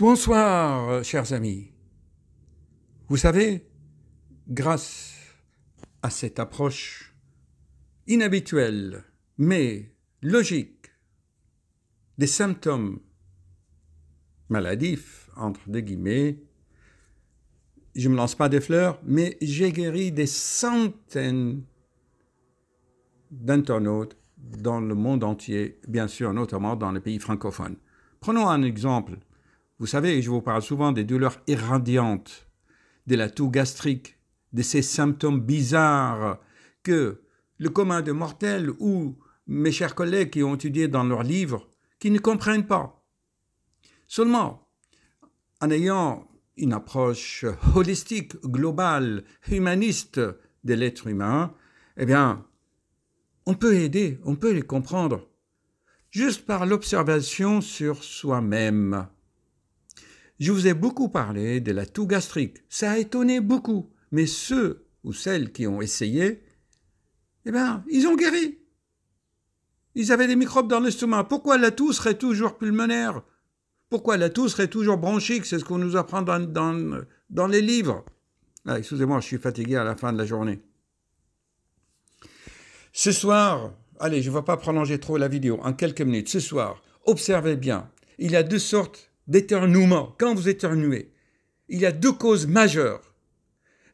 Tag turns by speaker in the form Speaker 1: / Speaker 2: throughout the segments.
Speaker 1: Bonsoir, euh, chers amis. Vous savez, grâce à cette approche inhabituelle, mais logique, des symptômes maladifs, entre guillemets, je ne me lance pas des fleurs, mais j'ai guéri des centaines d'internautes dans le monde entier, bien sûr, notamment dans les pays francophones. Prenons un exemple vous savez, je vous parle souvent des douleurs irradiantes, de la toux gastrique, de ces symptômes bizarres que le commun de mortels ou mes chers collègues qui ont étudié dans leurs livres, qui ne comprennent pas. Seulement, en ayant une approche holistique, globale, humaniste de l'être humain, eh bien, on peut aider, on peut les comprendre, juste par l'observation sur soi-même. Je vous ai beaucoup parlé de la toux gastrique. Ça a étonné beaucoup. Mais ceux ou celles qui ont essayé, eh bien, ils ont guéri. Ils avaient des microbes dans l'estomac. Pourquoi la toux serait toujours pulmonaire Pourquoi la toux serait toujours bronchique C'est ce qu'on nous apprend dans, les livres. Ah, excusez-moi, je suis fatigué à la fin de la journée. Ce soir, allez, je ne vais pas prolonger trop la vidéo, en quelques minutes, ce soir, observez bien, il y a deux sortes d'éternuement, quand vous éternuez. Il y a deux causes majeures.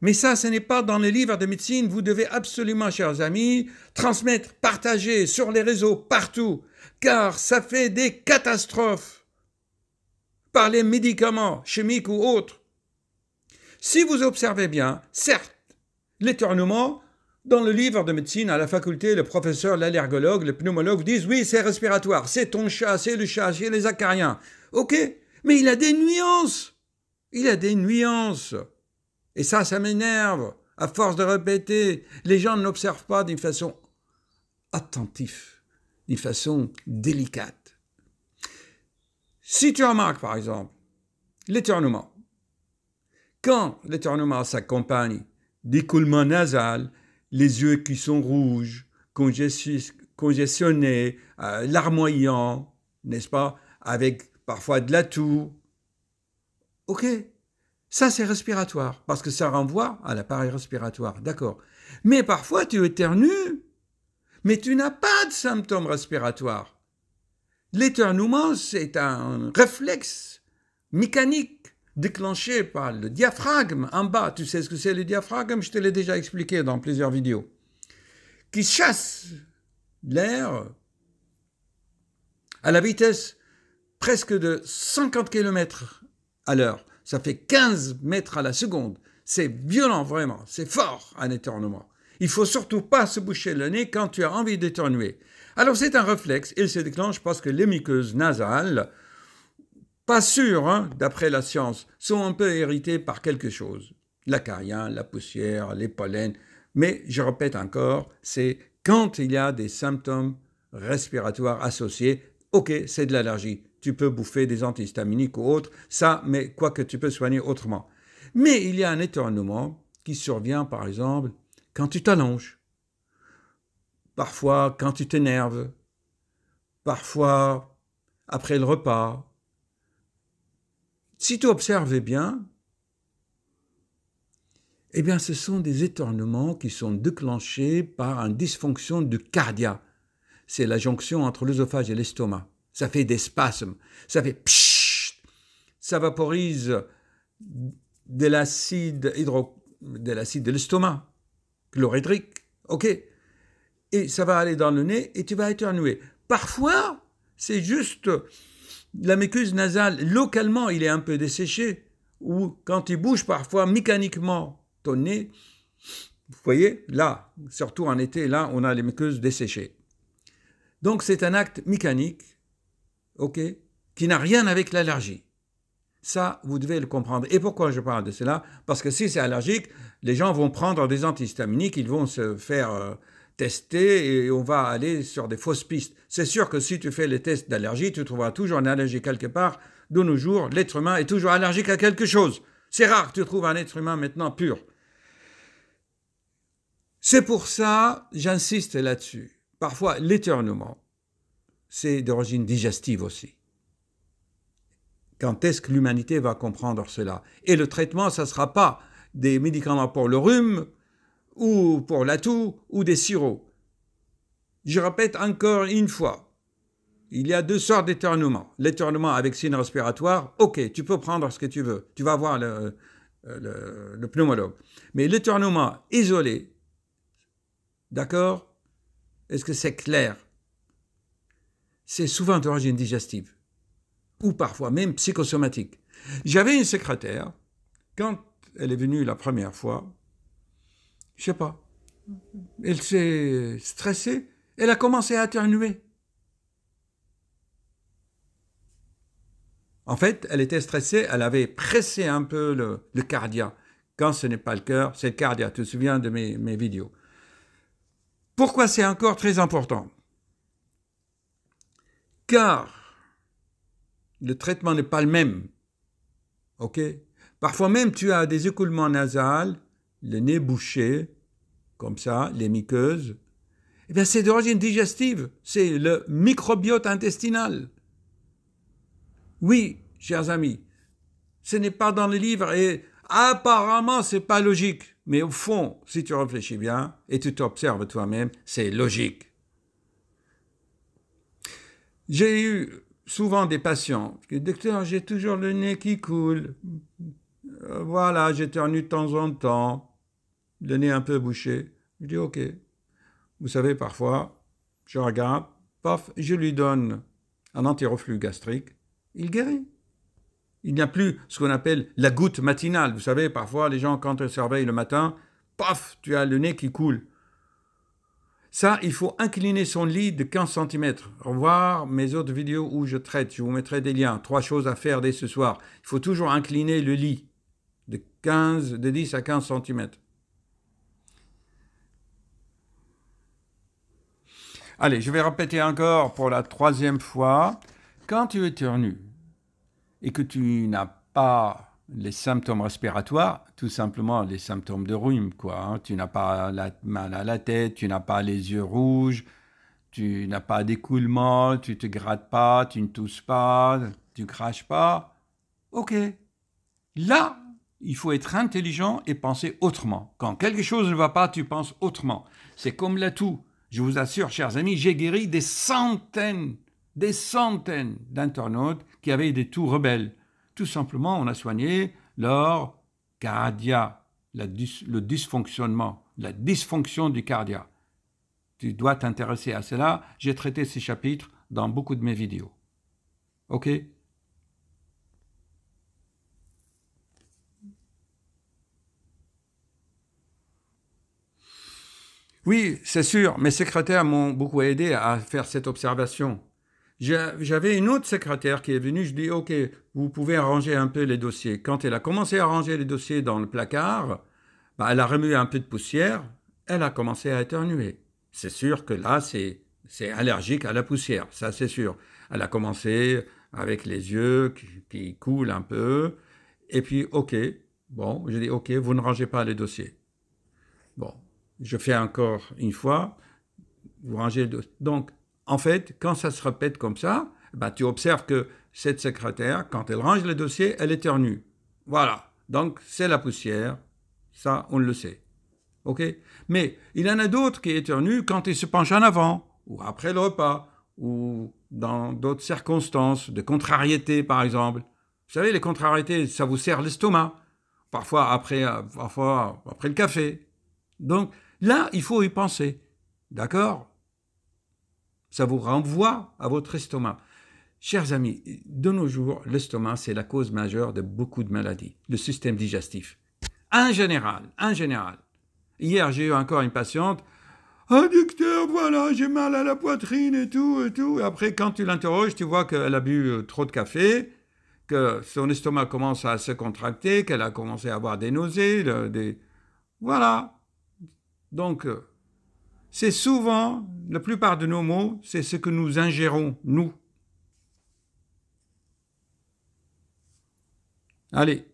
Speaker 1: Mais ça, ce n'est pas dans les livres de médecine. Vous devez absolument, chers amis, transmettre, partager sur les réseaux, partout, car ça fait des catastrophes par les médicaments chimiques ou autres. Si vous observez bien, certes, l'éternuement, dans le livre de médecine à la faculté, le professeur, l'allergologue, le pneumologue disent oui, c'est respiratoire, c'est ton chat, c'est le chat, c'est les acariens. Ok, mais il a des nuances. Il a des nuances. Et ça, ça m'énerve. À force de répéter, les gens n'observent pas d'une façon attentive, d'une façon délicate. Si tu remarques, par exemple, l'éternuement, quand l'éternuement s'accompagne d'écoulement nasal, les yeux qui sont rouges, congestionnés, euh, larmoyants, n'est-ce pas, avec parfois de la toux. Ok, ça c'est respiratoire, parce que ça renvoie à l'appareil respiratoire, d'accord. Mais parfois tu éternues, mais tu n'as pas de symptômes respiratoires. L'éternuement, c'est un réflexe mécanique Déclenché par le diaphragme en bas. Tu sais ce que c'est le diaphragme Je te l'ai déjà expliqué dans plusieurs vidéos. Qui chasse l'air à la vitesse presque de 50 km à l'heure. Ça fait 15 mètres à la seconde. C'est violent vraiment, c'est fort un éternuement. Il faut surtout pas se boucher le nez quand tu as envie d'éternuer. Alors c'est un réflexe, il se déclenche parce que les muqueuses nasales pas sûr, hein, d'après la science, sont un peu hérités par quelque chose. L'acarien, la poussière, les pollens. Mais je répète encore, c'est quand il y a des symptômes respiratoires associés, ok, c'est de l'allergie. Tu peux bouffer des antihistaminiques ou autres, ça, mais quoi que tu peux soigner autrement. Mais il y a un étonnement qui survient, par exemple, quand tu t'allonges. Parfois, quand tu t'énerves. Parfois, après le repas. Si tu observes bien, eh bien, ce sont des étournements qui sont déclenchés par une dysfonction du cardia. C'est la jonction entre l'œsophage et l'estomac. Ça fait des spasmes. Ça fait psh Ça vaporise de l'acide hydro, de l'acide de l'estomac, chlorhydrique. OK? Et ça va aller dans le nez et tu vas éternuer. Parfois, c'est juste la muqueuse nasale, localement, il est un peu desséché, ou quand il bouge parfois mécaniquement ton nez, vous voyez, là, surtout en été, là, on a les muqueuses desséchées. Donc c'est un acte mécanique, ok, qui n'a rien avec l'allergie. Ça, vous devez le comprendre. Et pourquoi je parle de cela Parce que si c'est allergique, les gens vont prendre des antihistaminiques, ils vont se faire... Euh, tester et on va aller sur des fausses pistes. C'est sûr que si tu fais les tests d'allergie, tu trouveras toujours une allergie quelque part. De nos jours, l'être humain est toujours allergique à quelque chose. C'est rare tu trouves un être humain maintenant pur. C'est pour ça, j'insiste là-dessus. Parfois, l'éternement, c'est d'origine digestive aussi. Quand est-ce que l'humanité va comprendre cela Et le traitement, ça ne sera pas des médicaments pour le rhume, ou pour l'atout, ou des sirops. Je répète encore une fois, il y a deux sortes d'éternuement. L'éternuement avec signe respiratoire, ok, tu peux prendre ce que tu veux, tu vas voir euh, le, le pneumologue. Mais l'éternuement isolé, d'accord Est-ce que c'est clair C'est souvent d'origine digestive ou parfois même psychosomatique. J'avais une secrétaire, quand elle est venue la première fois, je sais pas. Elle s'est stressée. Elle a commencé à atténuer. En fait, elle était stressée. Elle avait pressé un peu le, cardia. Quand ce n'est pas le cœur, c'est le cardia. Tu te souviens de mes, vidéos. Pourquoi c'est encore très important Car le traitement n'est pas le même. OK Parfois même, tu as des écoulements nasaux le nez bouché, comme ça, les muqueuses, eh bien, c'est d'origine digestive, c'est le microbiote intestinal. Oui, chers amis, ce n'est pas dans le livre et apparemment, c'est pas logique. Mais au fond, si tu réfléchis bien et tu t'observes toi-même, c'est logique. J'ai eu souvent des patients qui docteur, j'ai toujours le nez qui coule. Euh, voilà, j'éternue de temps en temps le nez un peu bouché. Je dis OK. Vous savez, parfois, je regarde, paf, je lui donne un antireflux gastrique, il guérit. Il n'y a plus ce qu'on appelle la goutte matinale. Vous savez, parfois, les gens, quand ils réveillent le matin, paf, tu as le nez qui coule. Ça, il faut incliner son lit de 15 cm. Revoir mes autres vidéos où je traite. Je vous mettrai des liens. Trois choses à faire dès ce soir. Il faut toujours incliner le lit de 15, de 10 à 15 cm. Allez, je vais répéter encore pour la troisième fois. Quand tu es éternues et que tu n'as pas les symptômes respiratoires, tout simplement les symptômes de rhume, quoi. Hein, tu n'as pas la, mal à la tête, tu n'as pas les yeux rouges, tu n'as pas d'écoulement, tu te grattes pas, tu ne tousses pas, tu craches pas. Ok. Là, il faut être intelligent et penser autrement. Quand quelque chose ne va pas, tu penses autrement. C'est comme la toux. Je vous assure, chers amis, j'ai guéri des centaines, des centaines d'internautes qui avaient des tout rebelles. Tout simplement, on a soigné leur cardia, le dysfonctionnement, la dysfonction du cardia. Tu dois t'intéresser à cela. J'ai traité ces chapitres dans beaucoup de mes vidéos. OK Oui, c'est sûr, mes secrétaires m'ont beaucoup aidé à faire cette observation. J'avais une autre secrétaire qui est venue, je dis OK, vous pouvez arranger un peu les dossiers. Quand elle a commencé à ranger les dossiers dans le placard, bah, elle a remué un peu de poussière, elle a commencé à éternuer. C'est sûr que là, c'est allergique à la poussière, ça c'est sûr. Elle a commencé avec les yeux qui, qui coulent un peu, et puis OK, bon, je dis OK, vous ne rangez pas les dossiers. Bon, je fais encore une fois, vous rangez Donc, en fait, quand ça se répète comme ça, bah, tu observes que cette secrétaire, quand elle range les dossiers, elle éternue. Voilà. Donc, c'est la poussière. Ça, on le sait. OK Mais il y en a d'autres qui éternuent quand ils se penchent en avant, ou après le repas, ou dans d'autres circonstances, de contrariété, par exemple. Vous savez, les contrariétés, ça vous serre l'estomac. Parfois après, euh, parfois après le café. Donc, Là, il faut y penser. D'accord Ça vous renvoie à votre estomac. Chers amis, de nos jours, l'estomac, c'est la cause majeure de beaucoup de maladies, le système digestif. En général, en général. Hier, j'ai eu encore une patiente. Inducteur, ah, docteur, voilà, j'ai mal à la poitrine et tout, et tout. Après, quand tu l'interroges, tu vois qu'elle a bu euh, trop de café, que son estomac commence à se contracter, qu'elle a commencé à avoir des nausées, des... Voilà. Donc, euh, c'est souvent, la plupart de nos mots, c'est ce que nous ingérons, nous. Allez.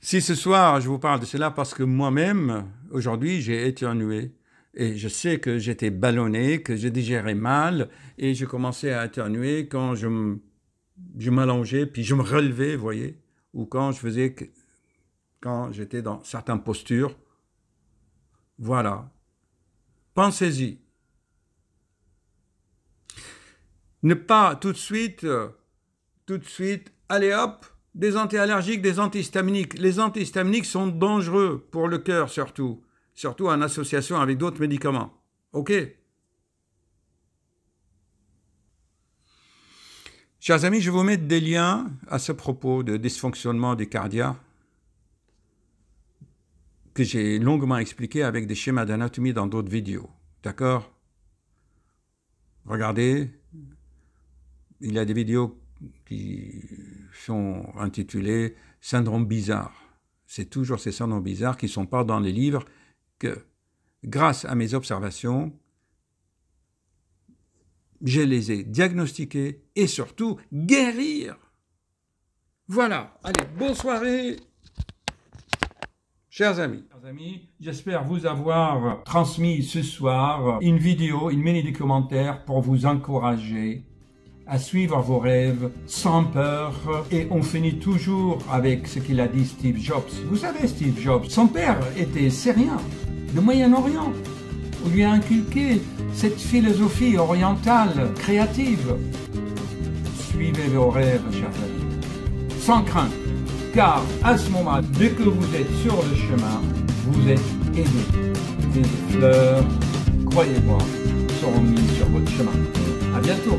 Speaker 1: Si ce soir je vous parle de cela parce que moi-même, aujourd'hui, j'ai éternué et je sais que j'étais ballonné, que j'ai digéré mal et je commençais à éternuer quand je m'allongeais puis je me relevais, vous voyez, ou quand je faisais quand j'étais dans certaines postures. Voilà. Pensez-y. Ne pas tout de suite, euh, tout de suite, allez hop, des antiallergiques, des antihistaminiques. Les antihistaminiques sont dangereux pour le cœur surtout, surtout en association avec d'autres médicaments. OK Chers amis, je vais vous mets des liens à ce propos de dysfonctionnement du cardiaque que j'ai longuement expliqué avec des schémas d'anatomie dans d'autres vidéos. D'accord Regardez, il y a des vidéos qui sont intitulées Syndrome bizarre. C'est toujours ces syndromes bizarres qui sont pas dans les livres que, grâce à mes observations, je les ai diagnostiqués et surtout guérir. Voilà. Allez, bonne soirée. Chers amis, j'espère vous avoir transmis ce soir une vidéo, une mini documentaire pour vous encourager à suivre vos rêves sans peur. Et on finit toujours avec ce qu'il a dit Steve Jobs. Vous savez, Steve Jobs, son père était syrien, de Moyen-Orient. On lui a inculqué cette philosophie orientale, créative. Suivez vos rêves, chers amis, sans crainte car à ce moment dès que vous êtes sur le chemin, vous êtes aimé. Des fleurs, croyez-moi, seront mises sur votre chemin. À bientôt